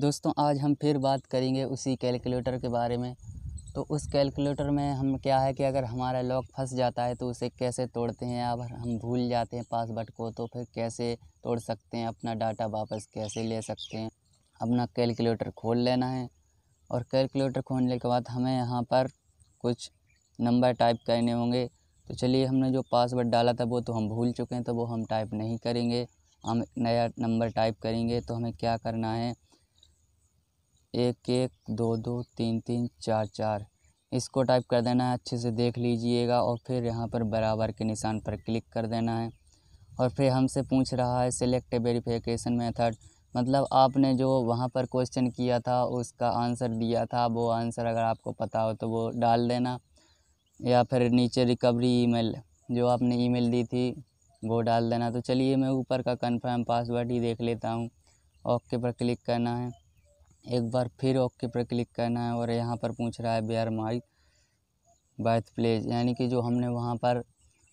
दोस्तों आज हम फिर बात करेंगे उसी कैलकुलेटर के बारे में तो उस कैलकुलेटर में हम क्या है कि अगर हमारा लॉक फंस जाता है तो उसे कैसे तोड़ते हैं या हम भूल जाते हैं पासवर्ड को तो फिर कैसे तोड़ सकते हैं अपना डाटा वापस कैसे ले सकते हैं अपना कैलकुलेटर खोल लेना है और कैलकुलेटर खोलने के बाद हमें यहाँ पर कुछ नंबर टाइप करने होंगे तो चलिए हमने जो पासवर्ड डाला था वो तो हम भूल चुके हैं तो वो हम टाइप नहीं करेंगे हम नया नंबर टाइप करेंगे तो हमें क्या करना है एक एक दो दो तीन तीन चार चार इसको टाइप कर देना है अच्छे से देख लीजिएगा और फिर यहाँ पर बराबर के निशान पर क्लिक कर देना है और फिर हमसे पूछ रहा है सिलेक्ट वेरीफिकेशन मेथड मतलब आपने जो वहाँ पर क्वेश्चन किया था उसका आंसर दिया था वो आंसर अगर आपको पता हो तो वो डाल देना या फिर नीचे रिकवरी ईमेल जो आपने ईमेल दी थी वो डाल देना तो चलिए मैं ऊपर का कंफर्म पासवर्ड ही देख लेता हूँ ओके पर क्लिक करना है एक बार फिर ओके पर क्लिक करना है और यहाँ पर पूछ रहा है बेयर माई बर्थ प्लेस यानी कि जो हमने वहाँ पर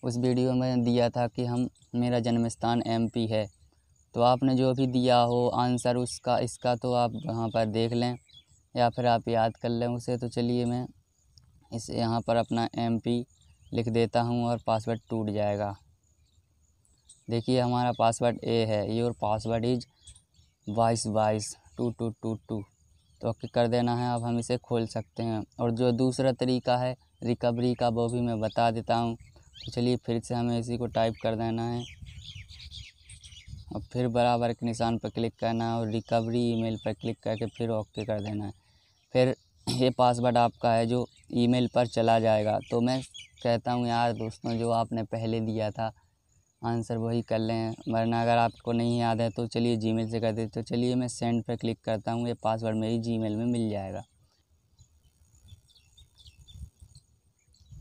उस वीडियो में दिया था कि हम मेरा जन्म स्थान एम पी है तो आपने जो भी दिया हो आंसर उसका इसका तो आप वहाँ पर देख लें या फिर आप याद कर लें उसे तो चलिए मैं इस यहाँ पर अपना एम पी लिख देता हूँ और पासवर्ड टूट जाएगा देखिए हमारा पासवर्ड ए है योर पासवर्ड इज बाईस बाईस टू टू टू टू तो ओके कर देना है अब हम इसे खोल सकते हैं और जो दूसरा तरीका है रिकवरी का वो भी मैं बता देता हूँ तो चलिए फिर से हमें इसी को टाइप कर देना है और फिर बराबर के निशान पर क्लिक करना है और रिकवरी ईमेल पर क्लिक करके फिर ओके कर देना है फिर ये पासवर्ड आपका है जो ईमेल पर चला जाएगा तो मैं कहता हूँ यार दोस्तों जो आपने पहले दिया था आंसर वही कर लें वरना अगर आपको नहीं याद है तो चलिए जीमेल से कर देते तो चलिए मैं सेंड पर क्लिक करता हूँ ये पासवर्ड मेरी जीमेल में मिल जाएगा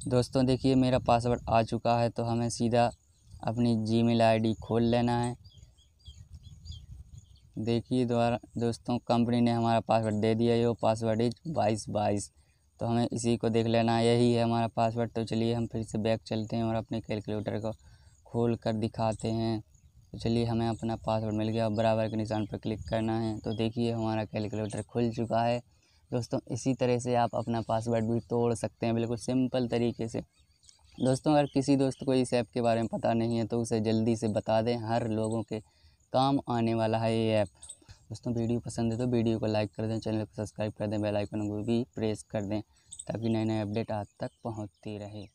दोस्तों देखिए मेरा पासवर्ड आ चुका है तो हमें सीधा अपनी जीमेल आईडी खोल लेना है देखिए द्वारा दोस्तों कंपनी ने हमारा पासवर्ड दे दिया ये पासवर्ड इज बाईस बाईस तो हमें इसी को देख लेना यही है हमारा पासवर्ड तो चलिए हम फिर से बैक चलते हैं और अपने कैलकुलेटर को खोल कर दिखाते हैं तो चलिए हमें अपना पासवर्ड मिल गया बराबर के निशान पर क्लिक करना है तो देखिए हमारा कैलकुलेटर खुल चुका है दोस्तों इसी तरह से आप अपना पासवर्ड भी तोड़ सकते हैं बिल्कुल सिंपल तरीके से दोस्तों अगर किसी दोस्त को इस ऐप के बारे में पता नहीं है तो उसे जल्दी से बता दें हर लोगों के काम आने वाला है ये ऐप दोस्तों वीडियो पसंद है तो वीडियो को लाइक कर दें चैनल को सब्सक्राइब कर दें बेल आइकन को भी प्रेस कर दें ताकि नए नए अपडेट आज तक पहुंचती रहे